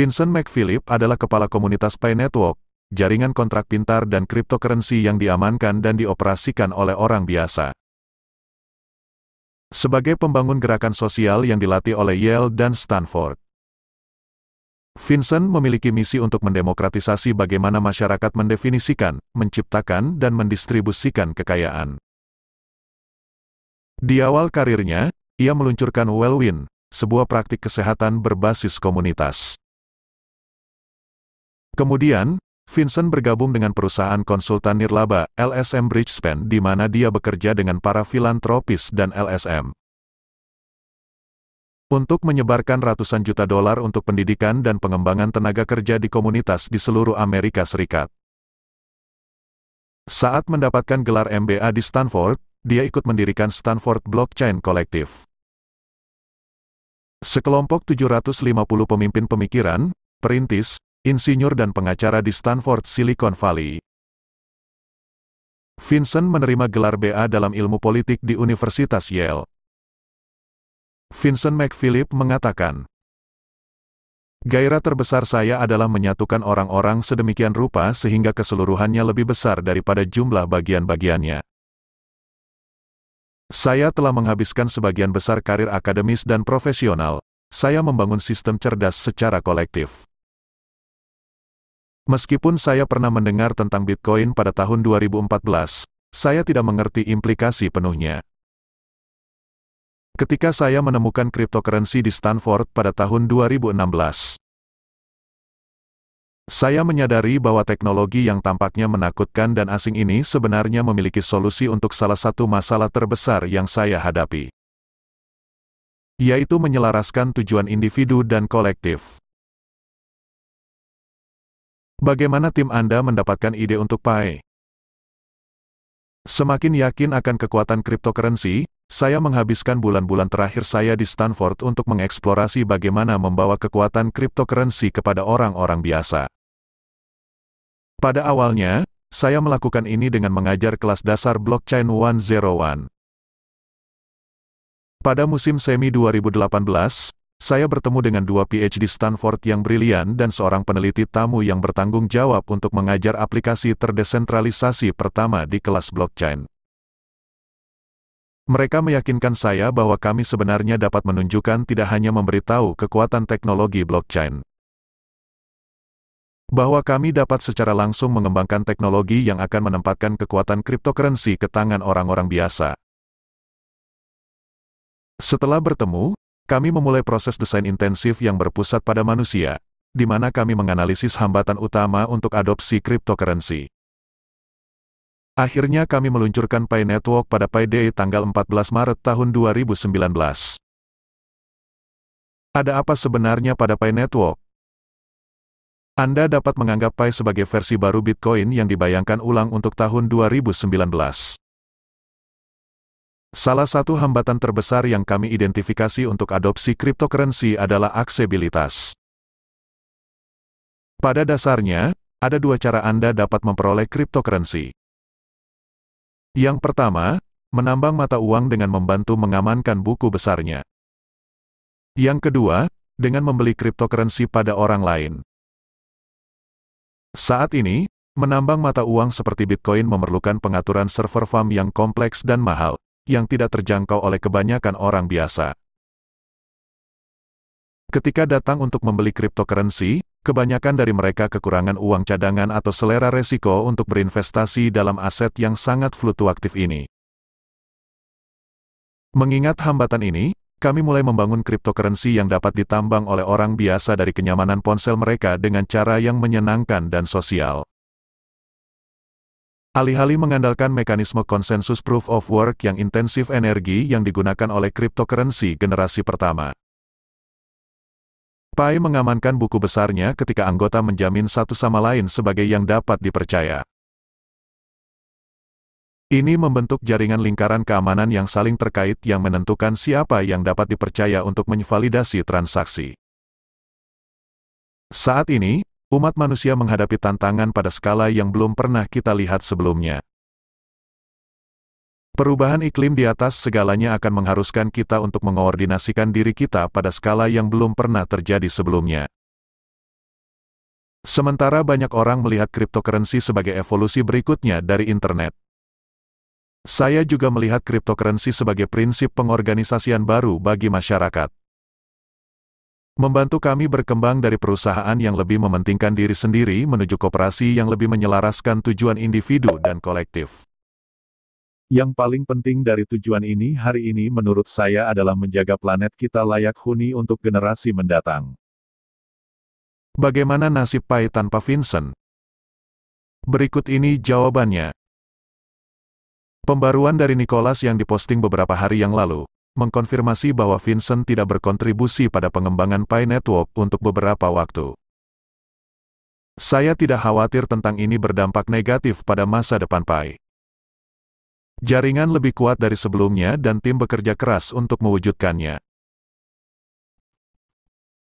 Vincent McPhillip adalah kepala komunitas Pay Network, jaringan kontrak pintar dan cryptocurrency yang diamankan dan dioperasikan oleh orang biasa. Sebagai pembangun gerakan sosial yang dilatih oleh Yale dan Stanford. Vincent memiliki misi untuk mendemokratisasi bagaimana masyarakat mendefinisikan, menciptakan, dan mendistribusikan kekayaan. Di awal karirnya, ia meluncurkan Wellwin, sebuah praktik kesehatan berbasis komunitas. Kemudian, Vincent bergabung dengan perusahaan konsultan nirlaba, LSM Bridgespan di mana dia bekerja dengan para filantropis dan LSM. Untuk menyebarkan ratusan juta dolar untuk pendidikan dan pengembangan tenaga kerja di komunitas di seluruh Amerika Serikat. Saat mendapatkan gelar MBA di Stanford, dia ikut mendirikan Stanford Blockchain Collective. Sekelompok 750 pemimpin pemikiran, perintis, insinyur dan pengacara di Stanford Silicon Valley. Vincent menerima gelar BA dalam ilmu politik di Universitas Yale. Vincent McPhillip mengatakan, Gairah terbesar saya adalah menyatukan orang-orang sedemikian rupa sehingga keseluruhannya lebih besar daripada jumlah bagian-bagiannya. Saya telah menghabiskan sebagian besar karir akademis dan profesional. Saya membangun sistem cerdas secara kolektif. Meskipun saya pernah mendengar tentang Bitcoin pada tahun 2014, saya tidak mengerti implikasi penuhnya. Ketika saya menemukan cryptocurrency di Stanford pada tahun 2016, saya menyadari bahwa teknologi yang tampaknya menakutkan dan asing ini sebenarnya memiliki solusi untuk salah satu masalah terbesar yang saya hadapi, yaitu menyelaraskan tujuan individu dan kolektif. Bagaimana tim Anda mendapatkan ide untuk PAE? Semakin yakin akan kekuatan cryptocurrency, saya menghabiskan bulan-bulan terakhir saya di Stanford untuk mengeksplorasi bagaimana membawa kekuatan cryptocurrency kepada orang-orang biasa. Pada awalnya, saya melakukan ini dengan mengajar kelas dasar blockchain 101. Pada musim semi 2018, saya bertemu dengan dua PhD Stanford yang brilian dan seorang peneliti tamu yang bertanggung jawab untuk mengajar aplikasi terdesentralisasi pertama di kelas blockchain. Mereka meyakinkan saya bahwa kami sebenarnya dapat menunjukkan tidak hanya memberitahu kekuatan teknologi blockchain, bahwa kami dapat secara langsung mengembangkan teknologi yang akan menempatkan kekuatan cryptocurrency ke tangan orang-orang biasa. Setelah bertemu, kami memulai proses desain intensif yang berpusat pada manusia, di mana kami menganalisis hambatan utama untuk adopsi cryptocurrency. Akhirnya kami meluncurkan Pi Network pada Pi Day tanggal 14 Maret tahun 2019. Ada apa sebenarnya pada Pi Network? Anda dapat menganggap Pi sebagai versi baru Bitcoin yang dibayangkan ulang untuk tahun 2019. Salah satu hambatan terbesar yang kami identifikasi untuk adopsi cryptocurrency adalah aksesibilitas. Pada dasarnya, ada dua cara Anda dapat memperoleh cryptocurrency. Yang pertama, menambang mata uang dengan membantu mengamankan buku besarnya. Yang kedua, dengan membeli cryptocurrency pada orang lain. Saat ini, menambang mata uang seperti Bitcoin memerlukan pengaturan server farm yang kompleks dan mahal yang tidak terjangkau oleh kebanyakan orang biasa. Ketika datang untuk membeli cryptocurrency, kebanyakan dari mereka kekurangan uang cadangan atau selera resiko untuk berinvestasi dalam aset yang sangat fluktuatif ini. Mengingat hambatan ini, kami mulai membangun cryptocurrency yang dapat ditambang oleh orang biasa dari kenyamanan ponsel mereka dengan cara yang menyenangkan dan sosial. Alih-alih mengandalkan mekanisme konsensus proof of work yang intensif energi yang digunakan oleh cryptocurrency generasi pertama. Pai mengamankan buku besarnya ketika anggota menjamin satu sama lain sebagai yang dapat dipercaya. Ini membentuk jaringan lingkaran keamanan yang saling terkait yang menentukan siapa yang dapat dipercaya untuk menyvalidasi transaksi. Saat ini, umat manusia menghadapi tantangan pada skala yang belum pernah kita lihat sebelumnya. Perubahan iklim di atas segalanya akan mengharuskan kita untuk mengoordinasikan diri kita pada skala yang belum pernah terjadi sebelumnya. Sementara banyak orang melihat cryptocurrency sebagai evolusi berikutnya dari internet. Saya juga melihat cryptocurrency sebagai prinsip pengorganisasian baru bagi masyarakat. Membantu kami berkembang dari perusahaan yang lebih mementingkan diri sendiri menuju koperasi yang lebih menyelaraskan tujuan individu dan kolektif. Yang paling penting dari tujuan ini hari ini menurut saya adalah menjaga planet kita layak huni untuk generasi mendatang. Bagaimana nasib Pai tanpa Vincent? Berikut ini jawabannya. Pembaruan dari Nicholas yang diposting beberapa hari yang lalu, mengkonfirmasi bahwa Vincent tidak berkontribusi pada pengembangan Pi Network untuk beberapa waktu. Saya tidak khawatir tentang ini berdampak negatif pada masa depan Pi. Jaringan lebih kuat dari sebelumnya dan tim bekerja keras untuk mewujudkannya.